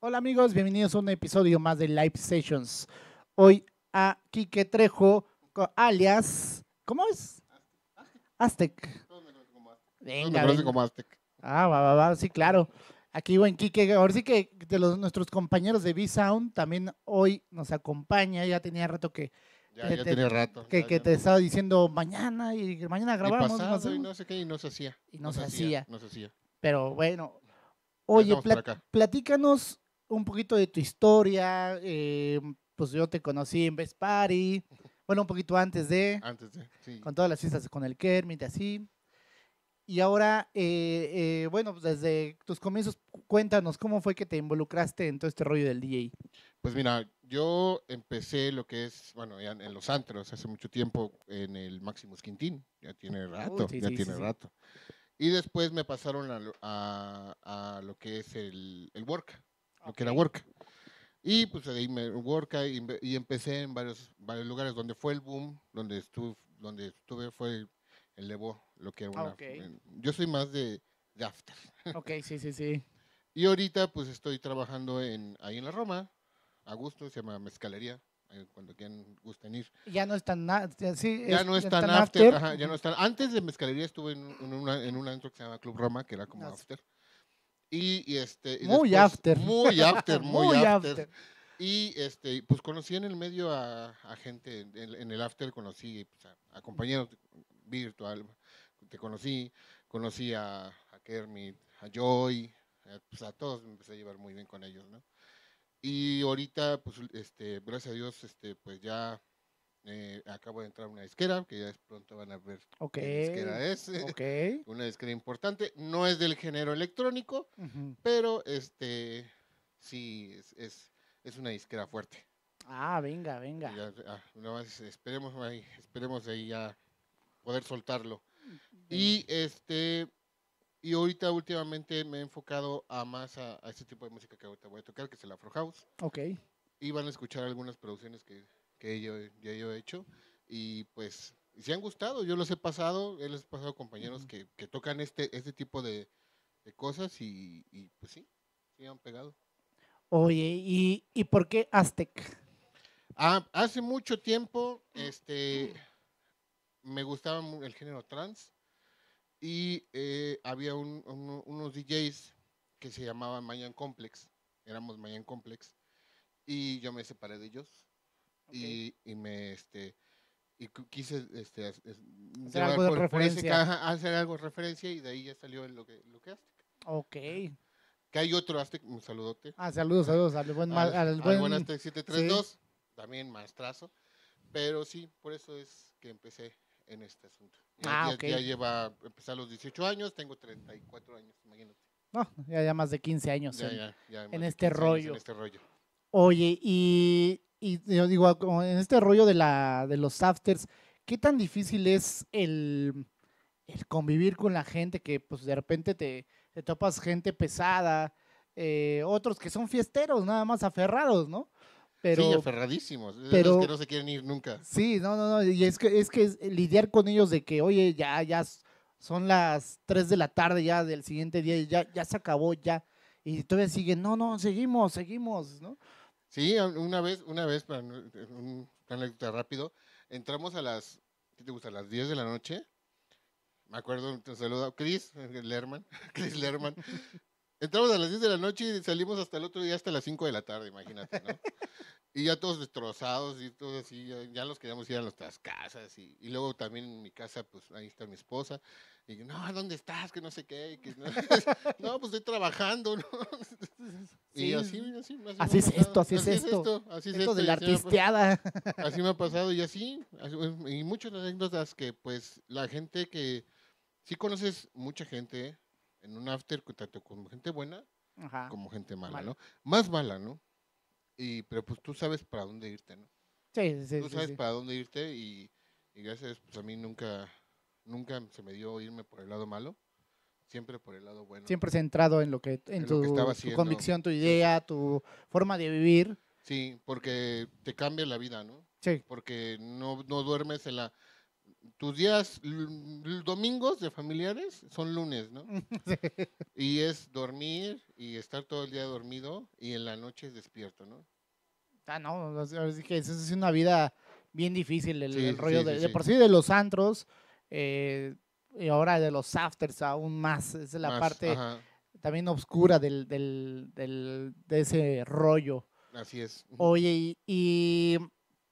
Hola amigos, bienvenidos a un episodio más de Live Sessions. Hoy a Quique Trejo, alias, ¿cómo es? Aztec. Venga, me como Aztec. Ah, va, va, va, sí, claro. Aquí buen Quique, ahora sí que de los, nuestros compañeros de B-Sound también hoy nos acompaña, ya tenía rato que... Ya, tenía rato. Que, te estaba diciendo mañana y mañana grabamos. Y, no sé qué, y no se hacía. Y no, se, hacía. No se hacía. Pero bueno, oye, platícanos un poquito de tu historia. Eh, pues yo te conocí en Best Party. Bueno, un poquito antes de. Antes Con todas las fiestas con el Kermit y así. Y ahora, eh, eh, bueno, pues, desde tus comienzos, cuéntanos cómo fue que te involucraste en todo este rollo del DJ. Pues mira, yo empecé lo que es, bueno, en los antros hace mucho tiempo en el Maximus Quintín, ya tiene rato, ya tiene rato. Y después me pasaron a, lo que es el, el Work, lo que era Work. Y pues ahí me work y, empecé en varios, varios lugares donde fue el boom, donde estuve, donde estuve fue el levo lo que una, yo soy más de, after. Ok, sí, sí, sí. Y ahorita pues estoy trabajando en, ahí en la Roma, a gusto, se llama Mezcalería, eh, cuando quieran gusten ir. Ya no están sí, ya no están, after, ya no están. Antes de Mezcalería estuve en, en, una, en un antro que se llama Club Roma, que era como after. Y, este. muy, after. muy after. Muy, after, Y este, pues conocí en el medio a, gente, en, el after conocí pues, a, compañeros virtual, te conocí, conocí a, Kermit, a Joy, a, eh, pues a todos me empecé a llevar muy bien con ellos, ¿no? Y ahorita, pues, este, gracias a Dios, este, pues ya eh, acabo de entrar una disquera, que ya pronto van a ver qué disquera es. una disquera importante. No es del género electrónico, pero este sí es, una disquera fuerte. Ah, venga, venga. Ya, ah, esperemos ahí, esperemos ahí ya poder soltarlo. Y este y ahorita últimamente me he enfocado a más a, este tipo de música que ahorita voy a tocar, que es el Afro House. Ok. Y van a escuchar algunas producciones que que yo, yo, yo he hecho. Y pues, si han gustado, yo los he pasado, él les he pasado compañeros que, tocan este, este tipo de, cosas y, pues sí, sí han pegado. Oye, ¿y, y por qué Aztec? Ah, hace mucho tiempo, ah. este, me gustaba el género trans y eh, había unos DJs que se llamaban Mayan Complex, éramos Mayan Complex, y yo me separé de ellos y, me este y quise este, hacer algo de referencia. hacer algo de referencia y de ahí ya salió lo que, lo Ok. Que hay otro Aztec, un saludote. Ah, saludos, saludos al buen, al, 732, también maestrazo. Pero sí, por eso es que empecé en este asunto. ya, ah, lleva, empecé a los 18 años, tengo 34 años, imagínate. No, ya, más de 15 este años en, en este rollo. Oye, y y yo digo, ah, en este rollo de, la, de los afters, ¿qué tan difícil es el, convivir con la gente que pues de repente te, topas gente pesada, eh, otros que son fiesteros, nada más aferrados, ¿no? Pero, sí, aferradísimos. Pero, que no se quieren ir nunca. Sí, no, no, no. Y es que, es que lidiar con ellos de que, oye, ya, ya son las 3 de la tarde ya del siguiente día ya, ya se acabó, ya. Y todavía siguen, no, no, seguimos, seguimos, ¿no? Sí, una vez, una vez, para eh, un, rápido, entramos a las, ¿qué te gusta? A las 10 de la noche. Me acuerdo, te saludo, Chris eh, Lerman, Chris Lerman. Entramos a las 10 de la noche y salimos hasta el otro día, hasta las 5 de la tarde, imagínate, ¿no? Y ya todos destrozados y todo así, ya, los queríamos ir a nuestras casas. Y, luego también en mi casa, pues ahí está mi esposa. Y yo, no, ¿dónde estás? Que no sé qué. no, pues estoy trabajando, ¿no? Y así, así, así, así es esto, así, es esto. Así es esto, esto de la artisteada. Así me ha pasado y así, y muchas anécdotas que pues la gente que, si conoces mucha gente en un after, tanto como gente buena como gente mala, ¿no? Más mala, ¿no? y pero pues tú sabes para dónde irte, ¿no? Sí, sí, Tú sabes para dónde irte y, gracias, pues a mí nunca, nunca se me dio irme por el lado malo, siempre por el lado bueno. Siempre centrado en lo que, en, tu, convicción, tu idea, tu forma de vivir. Sí, porque te cambia la vida, ¿no? Sí. Porque no duermes en la tus días domingos de familiares son lunes, ¿no? Y es dormir y estar todo el día dormido y en la noche despierto, ¿no? Ah, no, que es una vida bien difícil, el, rollo de, por sí de los antros eh, y ahora de los afters aún más, Esa es la parte también oscura del, del, de ese rollo. Así es. Oye, y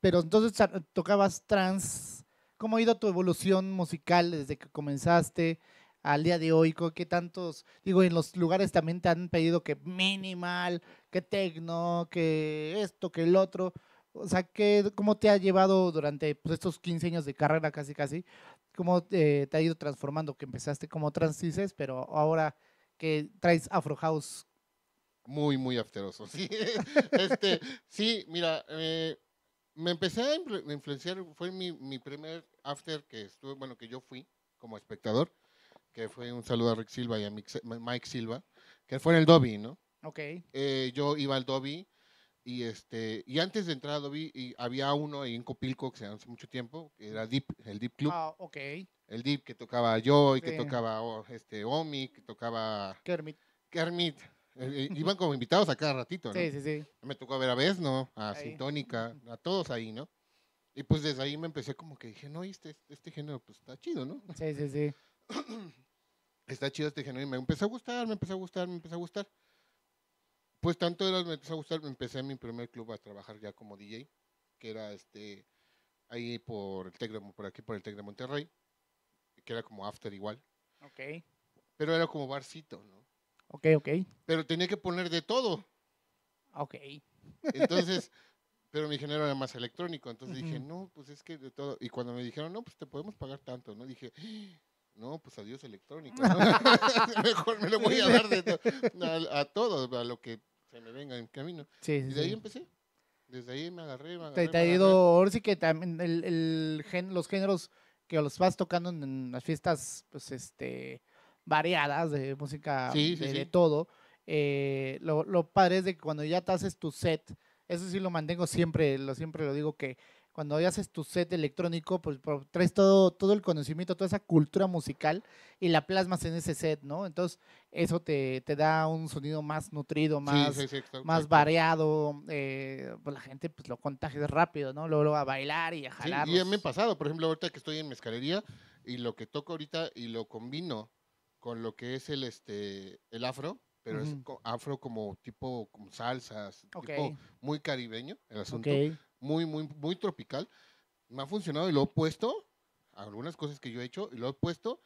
pero entonces tocabas trans ¿Cómo ha ido tu evolución musical desde que comenzaste al día de hoy? ¿Qué tantos, digo, en los lugares también te han pedido que minimal, que tecno, que esto, que el otro? O sea, ¿qué, ¿cómo te ha llevado durante pues, estos 15 años de carrera casi casi? ¿Cómo te, ha ido transformando? Que empezaste como transices, pero ahora que traes Afro House. Muy, muy afteroso, sí. Este, sí, mira, eh, me empecé a influenciar, fue mi, primer after que estuve, bueno, que yo fui como espectador, que fue un saludo a Rick Silva y a Mike Silva, que fue en el Dobby, ¿no? Ok. Eh, yo iba al Dobby y este y antes de entrar al Dobby había uno en Copilco que se hace mucho tiempo, que era Deep, el Deep Club. Ah, ok. El Deep que tocaba yo y que tocaba oh, este Omi, que tocaba Kermit. Kermit, eh, eh, iban como invitados a cada ratito, ¿no? Sí, sí, sí. Me tocó ver a vez ¿no? a Sintónica, a todos ahí, ¿no? Y pues desde ahí me empecé como que dije, no, este, este género pues está chido, ¿no? Sí, sí, sí. está chido este género y me empezó a gustar, me empezó a gustar, me empezó a gustar. Pues tanto era, me empezó a gustar, me empecé en mi primer club a trabajar ya como DJ, que era este, ahí por el Tec por aquí por el Tec Monterrey, que era como after igual. Ok. Pero era como barcito, ¿no? Ok, ok. Pero tenía que poner de todo. Ah, ok. Entonces, pero mi género era más electrónico. Entonces dije, no, pues es que de todo. Y cuando me dijeron, no, pues te podemos pagar tanto, ¿no? Dije, ¡Ah! no, pues adiós electrónico. Mejor me lo voy a dar de a, todo, a lo que se me venga en camino. Sí, sí, y de ahí empecé. Desde ahí me agarré, me Te, ha ido, ahora sí que también el, los géneros que los vas tocando en las fiestas, pues este, variadas de música de, todo. Eh, lo, lo, padre es de que cuando ya te haces tu set, eso sí lo mantengo siempre, lo siempre lo digo que cuando ya haces tu set electrónico, pues, traes todo, todo el conocimiento, toda esa cultura musical y la plasmas en ese set, ¿no? Entonces, eso te, te da un sonido más nutrido, más, más variado. Eh, pues, la gente pues, lo contagia rápido, ¿no? Luego, a bailar y a jalar. y me ha pasado, por ejemplo, ahorita que estoy en mezcalería y lo que toco ahorita y lo combino con lo que es el, este, el afro, pero es afro como tipo como salsas, muy caribeño el asunto, muy, muy, muy tropical. Me ha funcionado y lo he puesto, algunas cosas que yo he hecho, y lo he puesto,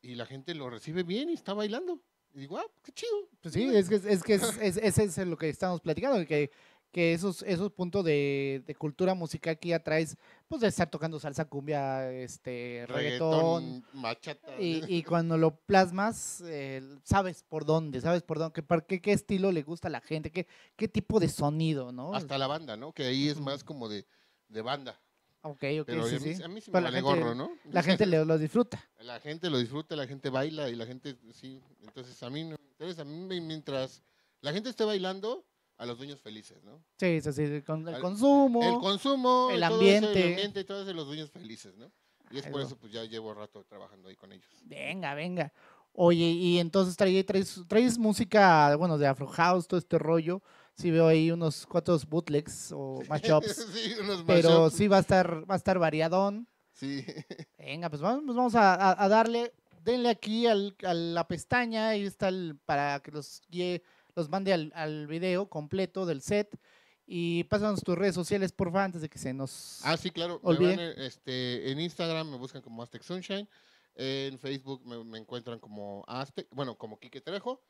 y la gente lo recibe bien y está bailando. Y digo, ah, qué chido. Pues sí, es que, es ese es lo que estamos platicando, que que esos, esos puntos de, cultura musical aquí ya traes, pues de estar tocando salsa, cumbia, este, reggaetón, machata. Y, cuando lo plasmas, eh, sabes por dónde, sabes por dónde, qué, qué, estilo le gusta a la gente, qué, qué tipo de sonido, ¿no? Hasta la banda, ¿no? Que ahí es más como de, banda. Ok, ok, Pero sí, sí. A mí me vale ¿no? La gente le, lo disfruta. La gente lo disfruta, la gente baila y la gente, sí. Entonces, a mí, entonces, a mí mientras la gente esté bailando, a los dueños felices, ¿no? Sí, es así, el consumo. El consumo, el ambiente. el ambiente y todo eso, de los dueños felices, ¿no? Y es por eso, pues ya llevo rato trabajando ahí con ellos. Venga, venga. Oye, y entonces traes, traes, música, bueno, de Afro House, todo este rollo. Sí veo ahí unos cuantos bootlegs o mashups. sí, unos Pero sí va a estar, va a estar variadón. Sí. Venga, pues vamos, pues vamos a, darle, denle aquí a la pestaña, ahí está para que los guíe los mande al, al video completo del set. Y pásanos tus redes sociales, por favor, antes de que se nos. Ah, sí, claro. Este, en Instagram me buscan como Aztec Sunshine. En Facebook me, encuentran como Aztec, bueno, como Quique Trejo.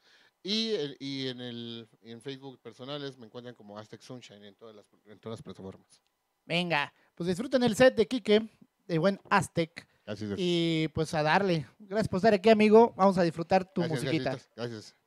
Y, eh, en, el, en Facebook personales me encuentran como Aztec Sunshine en todas las, en todas las plataformas. Venga, pues disfruten el set de Quique, de buen Aztec. Y pues a darle. Gracias por estar aquí, amigo. Vamos a disfrutar tu musiquita. gracias.